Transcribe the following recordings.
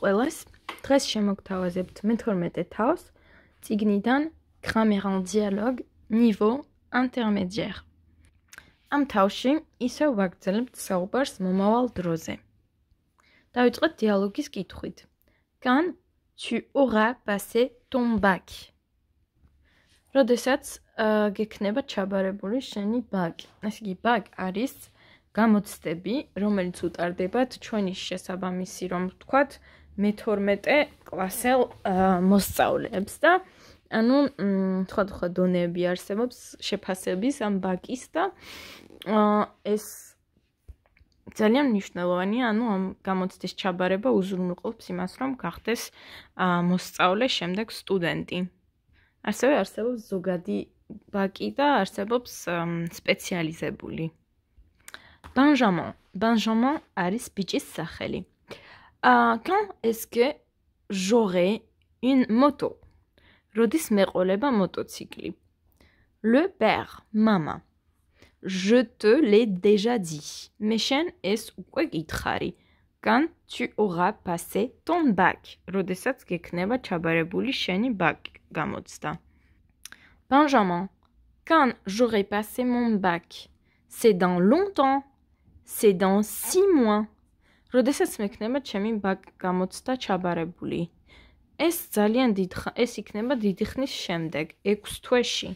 ყველას დღეს შემოგთავაზებთ მე-12 თავს ციგნიდან grammaire dialog niveau intermédiaire ამ თავში ისევ ვაგრძელებთ საუბარს მომავალ დროზე დავიწყოთ დიალოგის კითხვით can tu aura passé ton bac როდესაც გექნება ჩაბარებული შენი ბაკი ასე იგი ბაკ არის გამოცდები, რომელიც უტარდებათ ჩვენი შესაბამისი, რომ ვთქვათ, მე12 კლასელ მოსწავლეებს და ანუ სხვა სხვა დონეები არსებობს შეფასების ამ ბაკის და ეს ძალიან მნიშვნელოვანია, ანუ ამ გამოცდის ჩაბარება უზრუნველყოფს იმას, რომ გახდეს მოსწავლე შემდეგ სტუდენტი. ასევე არსებობს ზოგადი ბაკი და არსებობს სპეციალიზებული. Benjamin, Benjamin არის ბიჭის სახელი. Euh, quand est-ce que j'aurai une moto Le père, maman. Je te l'ai déjà dit. Meshen es uegitrari. Quand tu auras passé ton bac. Rodisac kneba chabarebuli sheni bac gamotsta. Benjamin, quand j'aurai passé mon bac, c'est dans longtemps. C'est dans six mois. როდესაც მექნება ჩემი ბაგ გამოცდა ჩაბარებული. ეს ძალიან დიდ ეს იქნება დიდი ხნის შემდეგ, 6 თვეში.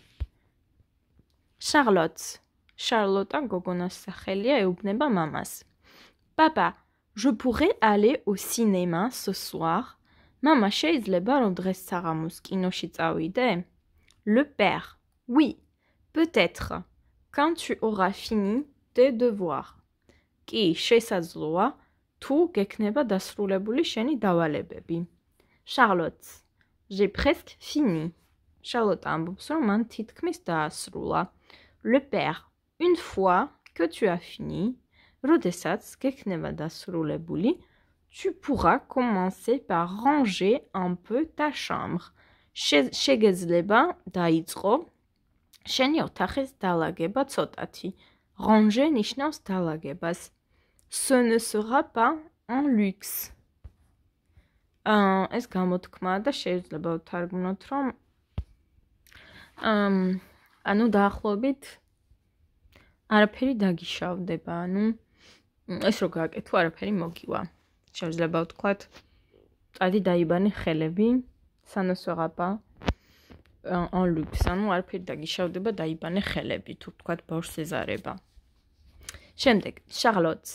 Charlotte. Charlotte გოგონას სახელია ეუბნება მამას. Papa, je pourrais aller au cinéma ce soir? Mama, შეიძლება რომ დღეს საღამოს კინოში წავიდე? Le père. Oui, peut-être. Quand tu auras fini tes devoirs. კი, შესაძლოა. -tru თუ გექნება დასრულებული შენი დავალებები. Charlotte, j'ai presque fini. Charlotte ამბობს, რომ მან თითქმის დაასრულა. Le père, une fois que tu as fini, როდესაც გექნება დასრულებული, tu pourras commencer par ranger un peu ta chambre. შეგეძლება დაიწყო შენი ოთახის დალაგება ცოტათი. Ranger ნიშნავს დალაგებას. ce ne sera pas un luxe. აა ეს გამოთქმა და შეიძლება ვთარგმნოთ რომ ამ ანუ დაახლოებით არაფერი დაგიშავდება, ანუ ეს რო გააკეთო არაფერი მოგივა. შეიძლება ვთქვათ წადი დაიბანე ხელები სანასვეღაბა ან ლუქს ანუ არაფერი დაგიშავდება დაიბანე ხელები თუ ვთქვათ ბორსეზარება. შემდეგ შარლოტს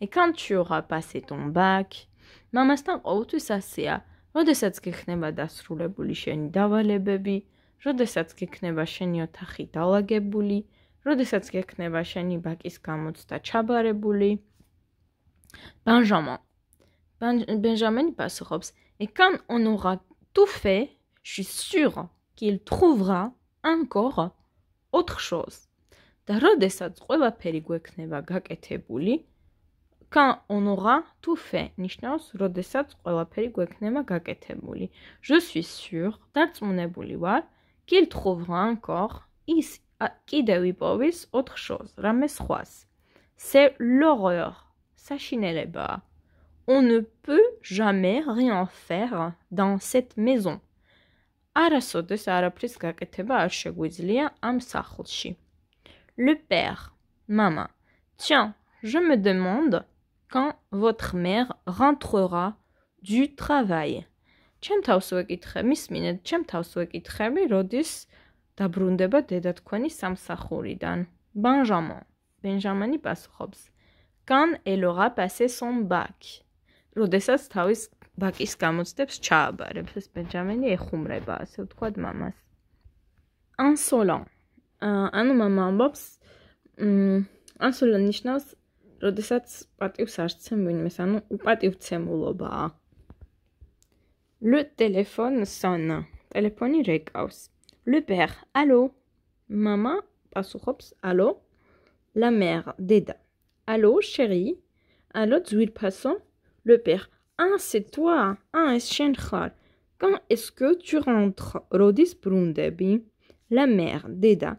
Et quand tu auras passé ton bac, მამასთან ყოველთვის ასია, როდესაც გიქნება დასრულებული შენი დავალებები, როდესაც გიქნება შენი ოთახი დაალაგებული, როდესაც გიქნება შენი ბაკის გამოცდა ჩაბარებული. Benjamin. Benjamin passerobs. Et quand on aura tout fait, je suis sûr qu'il trouvera encore autre chose. და როდესაც ყველაფერი გვექნება გაკეთებული, quand on aura tout fait, nishnaos rodesat qolaperi gueknema gaketebuli. Je suis sûr, dans mon éboulevard, qu'il trouvera encore ici kidewipovis autre chose, rameshoas. C'est l'horreur. bas. On ne peut jamais rien faire dans cette maison. Arasodes araplis gaketeba archeguizlia amsachulchi. Le père, maman, tiens, je me demande quand votre mère rentrera du travail. ჩემ თავს ვეკითხე, მისმინეთ, ჩემ თავს ვეკითხები, როდის დაბრუნდება დედა თქვენი სამსახურიდან. Benjamin. Benjamin-ი პასუხობს. Quand elle aura passé son bac. როდესაც თავის ბაკის გამოცდებს ჩააბარებს, ეს Benjamin-ი ეხუმრება, ასე ვთქვათ მამას. Insolent. ანუ მამა ამბობს, მ ინსოლენტი ნიშნავს Le téléphone sonne. Téléphone recaus. Le père, allô. Maman, pasuhops, allô. La mère, Deda. Allô, chérie. Allô, zuil passant. Le père, ah, c'est toi. Ah, chien chenchar. Quand est-ce que tu rentres? Rodis brundebi. La mère, Deda.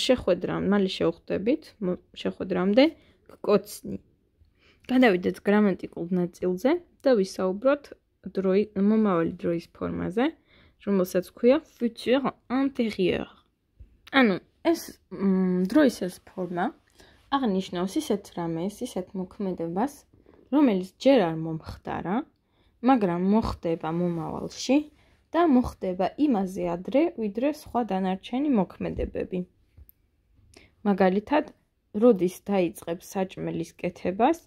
შეხვედრამ, მალე შევხვდებით შეხვედრამდე კოცნი. გადავიდეთ გრამატიკულ ნაწილზე და ვისაუბროთ დროი მომავალი დროის ფორმაზე, რომელსაც ქვია futur intérieur. ანუ ეს დროის ეს ფორმა აღნიშნავს ისეთ რამეს, ისეთ მოქმედებას, რომელიც ჯერ არ მომხდარა, მაგრამ მოხდება მომავალში და მოხდება იმაზე ადრე, ვიდრე სხვა დანარჩენი მოქმედებები. მაგალითად, როდის დაიწყებს საჭმლის კეთებას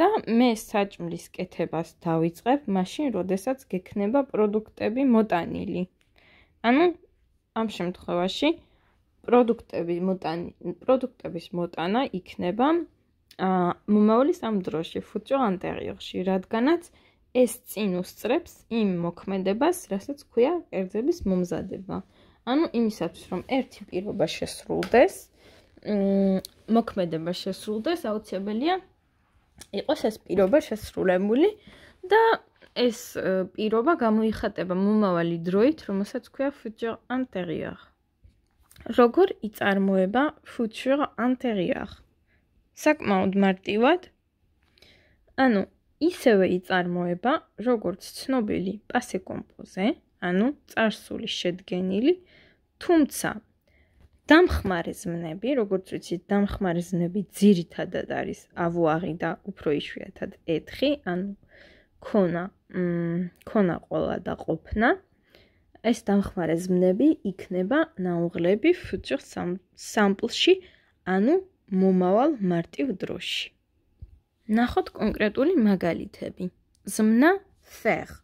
და მე საჭმლის კეთებას დავიწყებ, მაშინ როდესაც გექნება პროდუქტები მოტანილი. ანუ ამ შემთხვევაში პროდუქტები მოტან პროდუქტების მოტანა იქნება ა მომავალი სამ დროში ფუჭო ანტერიერში, რადგანაც ეს წინ უსწრებს იმ მოქმედებას, რასაც ქვია კერძების მომზადება. ანუ იმისათვის, რომ ერთი პირობა შესრულდეს, მ მოქმედება შესრულდეს, აუცილებელია იყოს ეს პირობა შესრულებული და ეს პირობა გამოიხატება მომავალი დროით, რომელსაც ქვია futur antérieur. როგორ იწარმოება futur antérieur? საკმაოდ მარტივად. ანუ ისევე იწარმოება როგორც ცნობილი პასე კომპოზე, ანუ წარსული შედგენილი, თუმცა დამხმარე ზმნები, როგორც ვიცით, დამხმარე ზმნები ძირითადად არის ავუაღი და უფრო იშვიათად ეთხი, ანუ ქონა, მმ, ქონა ყოლა და ყოფნა. ეს დამხმარე ზმნები იქნება ნაუღლები ფუჭის სამპლში, ანუ მომავალ მარტივ დროში. ნახოთ კონკრეტული მაგალითები. ზმნა faire,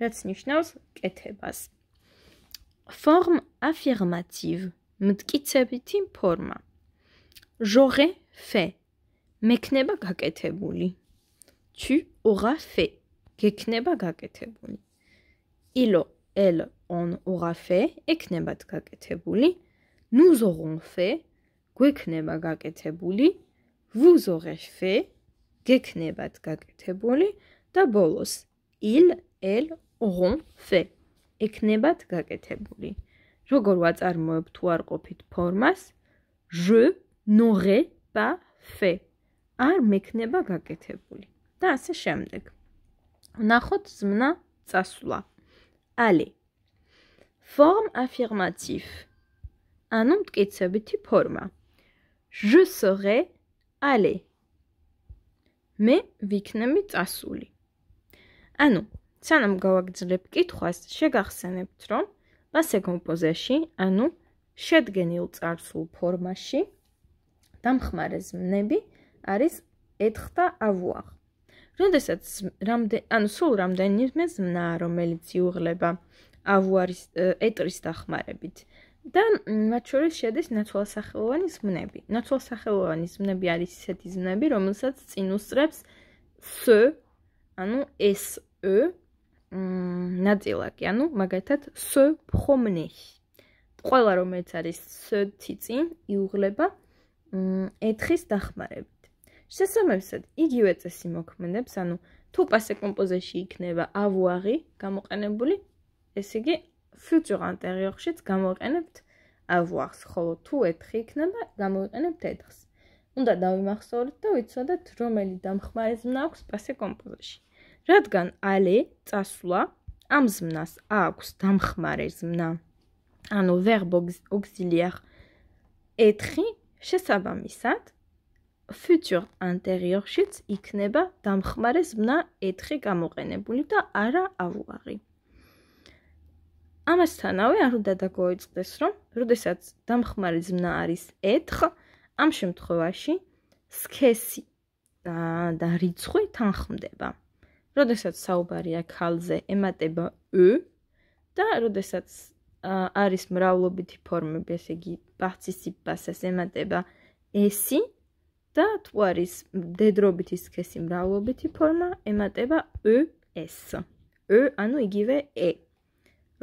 რაც ნიშნავს კეთებას. Forme affirmative, მткиცებითი ფორმა. J'aurais fait. მექნება გაკეთებული. Tu auras fait. გექნება გაკეთებული. Il elle on aura fait, ექნებათ გაკეთებული. Nous aurons fait. გექნება გაკეთებული. Vous aurez fait. გექნებათ გაკეთებული და ბოლოს il elle auront fait ექნებათ გაკეთებული როგორ ვაწარმოებ თუ არ ყოფით ფორმას je n'aurais pas fait არ მექნება გაკეთებული და ასე შემდეგ ნახოთ ზმნა წასვლა allez forme affirmative un nom de quête ce petit forme je serai allez მე ვიქნები წასული. ანუ, სანამ გავაგრძელებ კითხვას, შეგახსენებთ, რომ ასე კომპოზიაში, ანუ შედგენილ წარსულ ფორმაში დამხმარე ზმნები არის ეთხთა ავუახ. როდესაც რამდენ ანუ სულ რამდენი ზმნა რომელიც იუღლება ავუარის ეტრის დახმარებით, და მათ შორის შედის ნაცვალსახელოვანი ზმნები. ნაცვალსახელოვანი ზმნები არის ისეთი ზმნები, რომელსაც წინ უსწრებს s, ანუ s e ნაწილაკი, ანუ მაგალითად s promener. ყველა რომელიც არის s თი წინ იუღლება ეთხის დახმარებით. შესაბამისად, იგივე წესი მოქმედებს, ანუ თუ პასე კომპოზიციაში იქნება avoir-ი გამოყენებული, ესე იგი ფილტრიღან ტერიოხშიც გამოვიყენებთ ავუახს, ხოლო თუ ეთხი იქნება, გამოვიყენებთ ეთხს. უნდა დავიმახსოვროთ და ვიცოდეთ, რომელი დამხმარე ზმნა აქვს პასე კომპოზიციაში. რადგან ალე წასვლა ამ ზმნას აქვს დამხმარე ზმნა, ანუ ვერბო აუქსილიარ ეთხი შესაბამისად ფუტურ ინტერიორშიც იქნება დამხმარე ზმნა ეთხი გამოყენებული და არა ავუაღი. ამასთანავე არ უნდა დაგოიწყდეს, რომ როდესაც დამხმარე ზმნა არის ეთხ, ამ შემთხვევაში სქესი და რიცხვი თანხმდება. როდესაც საუბარია ქალზე, ემატება ე და როდესაც არის მრავლობითი ფორმები, ესე იგი პარტიციპასას ემატება ესი და თუ არის დედრობითი სქესი მრავლობითი ფორმა, ემატება ე ეს. ე ანუ იგივე ე.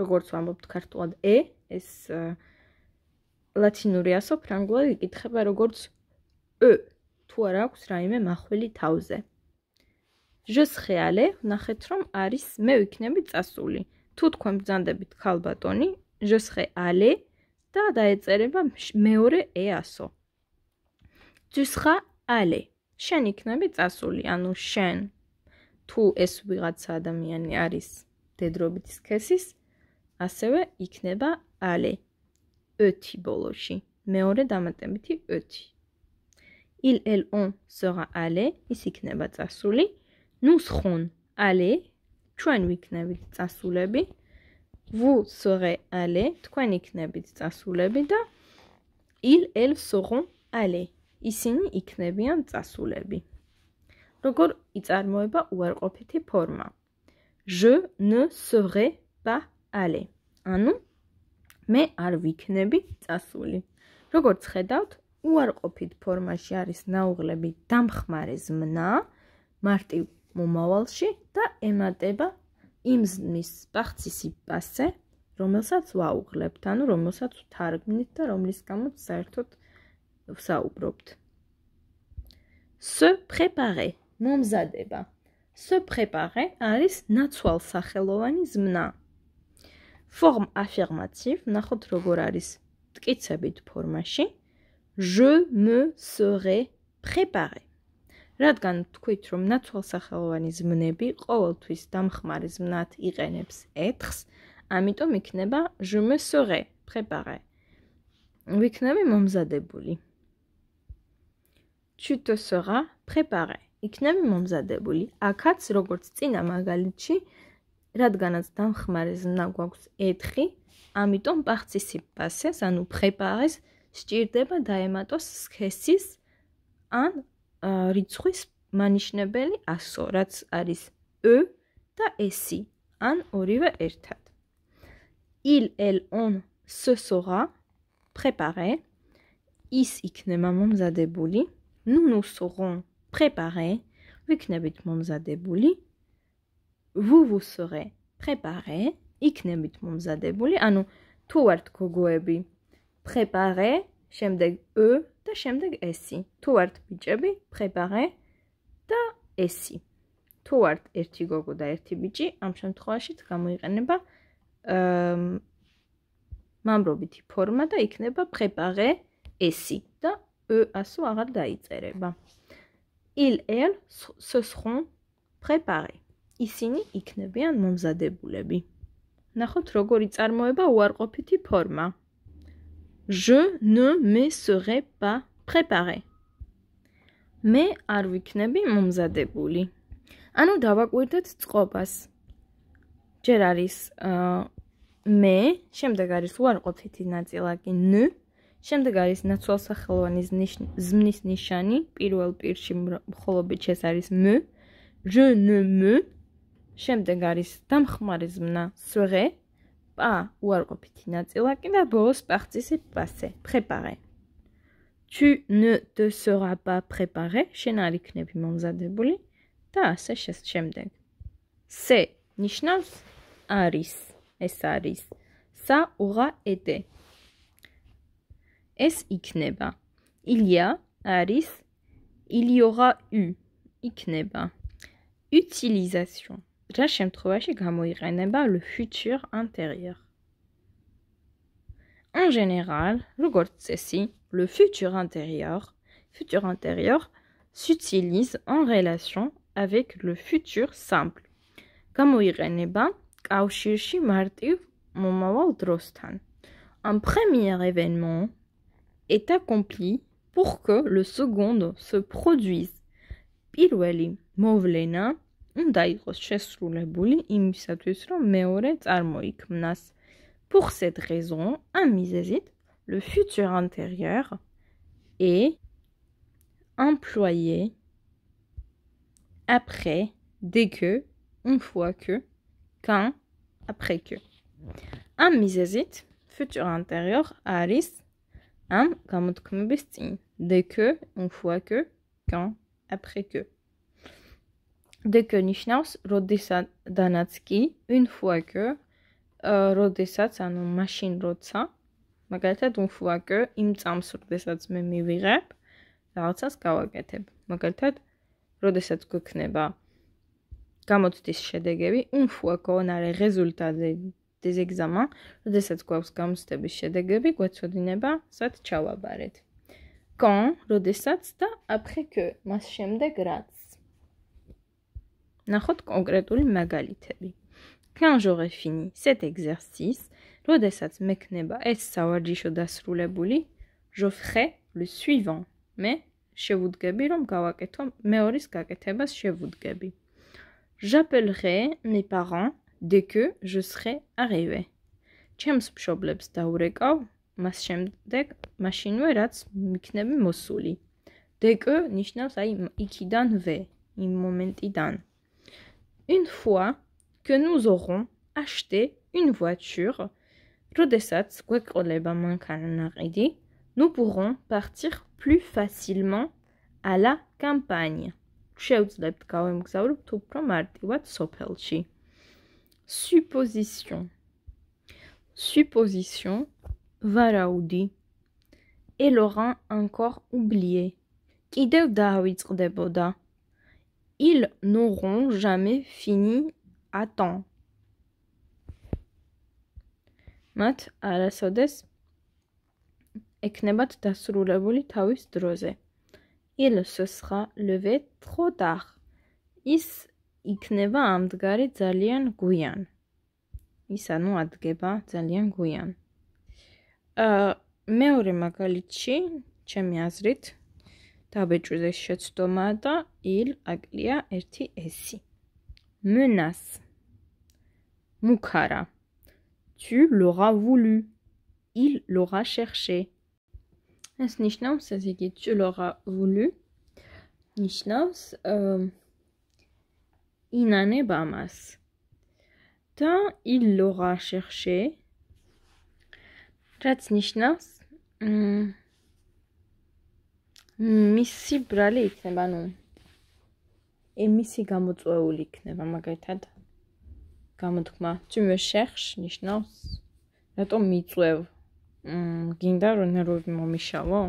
როგორც ვამბობთ ქართულად e ეს ლათინურია სო ფრანგულად იკითხება როგორც e თუ არ აქვს რაიმე מחველი თავზე je serai allé ნახეთ რომ არის მე ვიქნები წასული თუ თქვენ ბრძანდებით ქალბატონი je serai allé და დაეწერება მეორე easo tu seras allé შენ იქნები წასული ანუ შენ თუ ეს ვიღაცა ადამიანი არის დედრობითი სქესის ასევე იქნება ალე ოთი ბოლოში მეორე დამატებითი ოთი il el on sera allé ის იქნება წასული nous serons allé ჩვენ ვიქნებით წასულები vous serez allé თქვენ იქნებით წასულები და il el seront allé ისინი იქნებიან წასულები როგორ იწარმოება უარყოფითი ფორმა je ne serai pas allé ანუ მე არ ვიქნები წასული. როგორც ხედავთ, უარყოფით ფორმაში არის ნაუღლები დამხმარე ზმნა მარტივ მომავალში და ემატება იმზმის ბახცისი პასე, რომელსაც ვაუღლებთ, ანუ რომელსაც თარგმნით და რომლის გამოც საერთოდ ვსაუბრობთ. Se préparer, მომზადება. Se préparer არის ნაცვალსახელოვანი ზმნა. ფორმ აფერმატივ ნახოთ როგორ არის მტკიცებით ფორმაში je me serai préparé რადგან თქვით რომ ნაცვალსახელოვანი ზმნები ყოველთვის დამხმარე ზმნად იყენებს ეთხს ამიტომ იქნება je me serai préparé ვიქნები მომზადებული tu te seras préparé იქნები მომზადებული ახაც როგორც წინა მაგალითში რადგანაც დამხმარე ზნა გვაქვს 4, ამიტომ პახციციპასეს, ანუ ფხეპაღეს სჭირდება დაემატოს სქესის ან რიცხვის მანიშნებელი 100, რაც არის ö და s, ან ორივე ერთად. Il elle on se sera préparé. Is იქნება მომზადებული. Nous nous serons préparés. იქნებით მომზადებული. ვუ ვუ სორე პრეპარე იქნებით მომზადებული ანუ თუ ვართ გოგოები პრეპარე შემდეგ ე და შემდეგ ესი თუ ვართ ბიჭები პრეპარე და ესი თუ ვართ ერთი გოგო და ერთი ბიჭი ამ შემთხვევაშიც გამოიყენება მამრობითი ფორმა და იქნება პრეპარე ესი და ე ასო აღარ დაიწერება il elle se seront préparés ისინი იქნებიან მომზადებულები. ნახოთ როგორი წარმოება უარყოფითი ფორმა. Je ne me serai pas préparé. მე არ ვიქნები მომზადებული. ანუ დავაკვირდეთ წყობას. ჯერ არის მე, შემდეგ არის უარყოფითი ნაწილაკი ν, შემდეგ არის ნაცვალსახელოვანი ზმნის ნიშანი, პირველ პირში მხოლობი ჩეს არის მ. Je ne me შემდეგ არის დამხმარე ზმნა სვღე პა უარყოფითი ნაწილაკი და ბოლოს პახწისი პასე პრეპარე tu ne te seras pas préparé შენ არ იქნები მომზადებული და ასე შემდეგ se ნიშნავს არის ეს არის ça aura été ეს იქნება il y a არის il y aura eu იქნება utilisation რაშემ შემთხვევაში გამოიყენება le futur intérieur. En général, როგორც წესი, le futur intérieur, futur intérieur s'utilise en relation avec le futur simple. გამოიყენება კავშირში მარტივ მომავალ დროსთან. Un premier événement est accompli pour que le second se produise. პირველი მოვლენა pour cette raison, un misésite, le futur antérieur est employé après, dès que, une fois que, quand, après que. Un misésite, futur intérieur, aris, am, destin. dès que, une fois que, quand, après que. Deke nishnaus rodisadanats ki une fois que rodisats anu mashin rotsa magalitad une fois que im tsams rodisats me miwireb ratsas gavaketeb magalitad rodisats gukneba gamotsdis shedegebi une fois qu'on a les résultats des des examens rodisats qu'aus gamotsdebis shedegebi gvetsodineba sat chavabaret quand rodisats da après que mas shemde grat ნახოთ კონკრეტული მაგალითები. Quand j'aurai fini cet exercice, როდესაც მექნება ეს სავარჯიშო დასრულებული, je ferai le suivant. მე შევუდგები რომ გავაკეთო მეორის გაკეთებას შევუდგები. J'appellerai mes parents dès que je serai arrivé. ჩემს მშობლებს დაურეკავ მას შემდეგ მაშინვე რაც მიქნები მოსული. დეკ ნიშნავს აი იქიდან ვე იმ მომენტიდან. une fois que nous aurons acheté une voiture, nous pourrons partir plus facilement à la campagne. Supposition. Supposition. Varaudi. Et Laurent encore oublié. Qui ils n'auront jamais fini à temps. მათ არასოდეს ეკნებათ დასრულებული თავის დროზე. Il se sera levé trop tard. ის იქნება ამდგარი ძალიან გვიან. ის ანუ ადგება ძალიან გვიან. აა მეორე მაგალითში, ჩემი აზრით, დაბეჭვზე შეცდომა და il აკლია 1s menace mukhara tu l'aura voulu il l'aura cherché ეს ნიშნავს ეს იგი tu l'aura voulu ნიშნავს ინანება მას და il l'aura cherché რაც ნიშნავს მ მისი ბრალი იქნება, ну эмиси გამოწეული იქნება მაგერთად გამოთქმა tu me cherches ni chnos rato miçlev м гинда რო ნერვები მომიშავო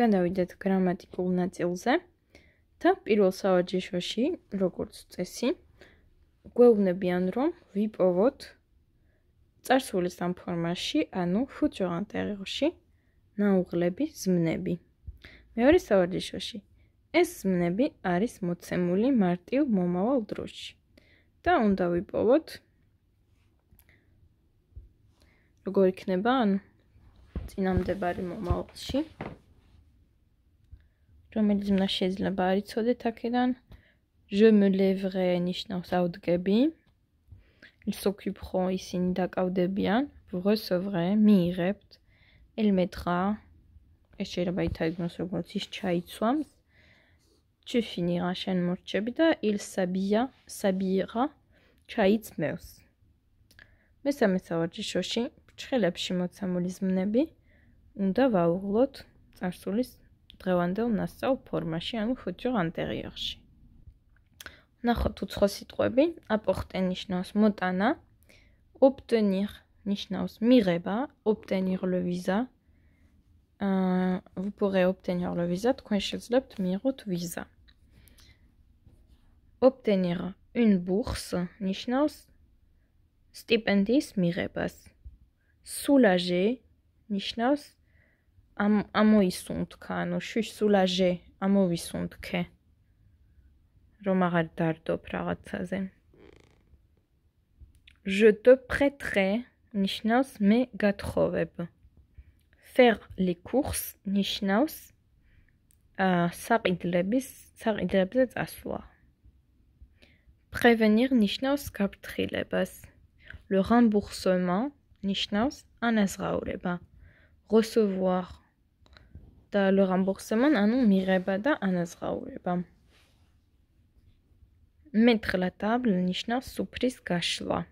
განავიდეთ გრამატიკულ ნაწილზე და პირველ სავარჯიშოში როგორც წესი გვეუბნებიან რომ ვიპოვოთ წარსულის ამ ფორმაში ანუ ხუჯო ანტერიოში ნაუღლების ზმნები მეორე სავარჯიშოში ეს ზმნები არის მოცემული მარტივ მომავალ დროში და უნდა ვიპოვოთ როგორ იქნება ან წინამდებარე მომავალში რომელიც მნა შეიძლება არიწოდეთ აქედან je me lèverai nishnaus outgabi ils s'occuperont ici ndakavdebian vous recevrez m'irept elle mettra ეს შეიძლება ითარგმნოს როგორც ის ჩაიცვამს tu finiras chez morchebi da il sabia sabira chaitsmeus მესამე სავარჯიშოში ფრჩხილებში მოცამული ზმნები უნდა ვაუღლოთ წარსულის დღევანდელ ნასწავ ფორმაში ან ხუჭო ანტერიერში ნახოთ უცხო სიტყვები apporter ნიშნავს მოტანა obtenir ნიშნავს მიღება obtenir le visa Euh, vous pourrez obtenir le visa de Coinchelslept Mirot Visa. Obtenir une bourse, Nishnaus, stipendis mirebas. Soulager, Nishnaus, Amoisunt Kano, je suis soulagé, Amoisunt que. Romarad Je te prêterai, Nishnaus, mes gatroveb. faire les courses ნიშნავს აა საყიდლების საყიდლებზე წასვლა prévenir ნიშნავს გაფრთხილებას le remboursement ნიშნავს ანაზღაურება recevoir და le remboursement ანუ მიღება და ანაზღაურება mettre la table ნიშნავს სუფრის გაშლა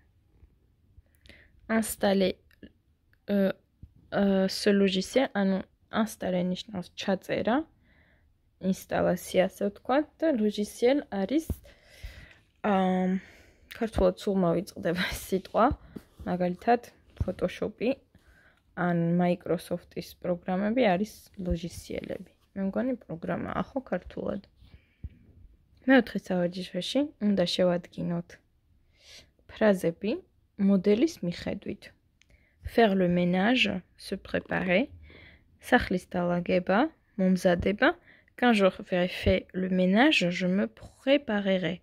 installer euh, ce logiciel anu installer nichnos chatsera installation ასე ვთქვათ და logiciel არის ამ ქართულად სულ მოიწდება სიტყვა მაგალითად ფოტოშოპი ან მაიკროსოფტის პროგრამები არის ლოჟიციელები. მე მგონი პროგრამა ახო ქართულად. მეოთხე საოჯიშვაში უნდა შევადგინოთ ფრაზები მოდელის მიხედვით. faire le ménage, se préparer. mon Momzadeba, quand j'aurai fait le ménage, je me préparerai.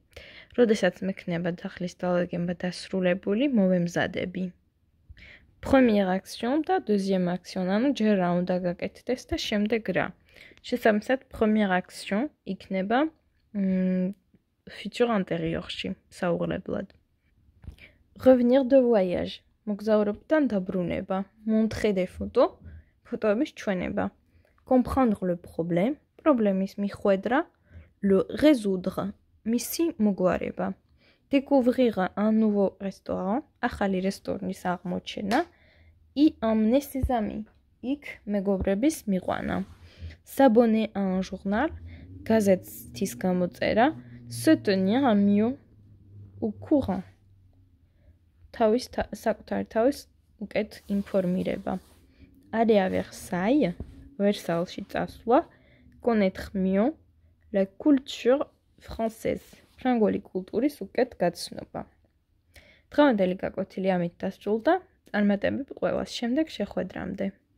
Rodesat Mekneba, Sahlistalageba, Tasrulebuli, Momzadebi. Première action, ta deuxième action, faire un Testachem de Gra. Chez Samset, première action, Ikneba, hmm, futur antérieur, le blood. Revenir de voyage. მოგზაურობიდან დაბრუნება. მომთხედე ფოტო, ფოტოების ჩვენება. Comprendre le problème, problème-ის მიხვედრა, le résoudre, მისი მოგვარება. Découvrir un nouveau restaurant, ახალი რესტორნის აღმოჩენა, y emmener ses amis, იქ მეგობრების მიყვანა. S'abonner à un journal, gazette-ის გამოწერა, se tenir au mieux au courant. თავის საკუთარ თავის უკეთ ინფორმირება. Allez à Versailles, Versailles-ში წასვლა, connaître mieux la culture française. ფრანგული კულტურის უკეთ გაცნობა. დღევანდელი გაკვეთილი ამით დასრულდა. წარმატებები ყველას შემდეგ შეხვედრამდე.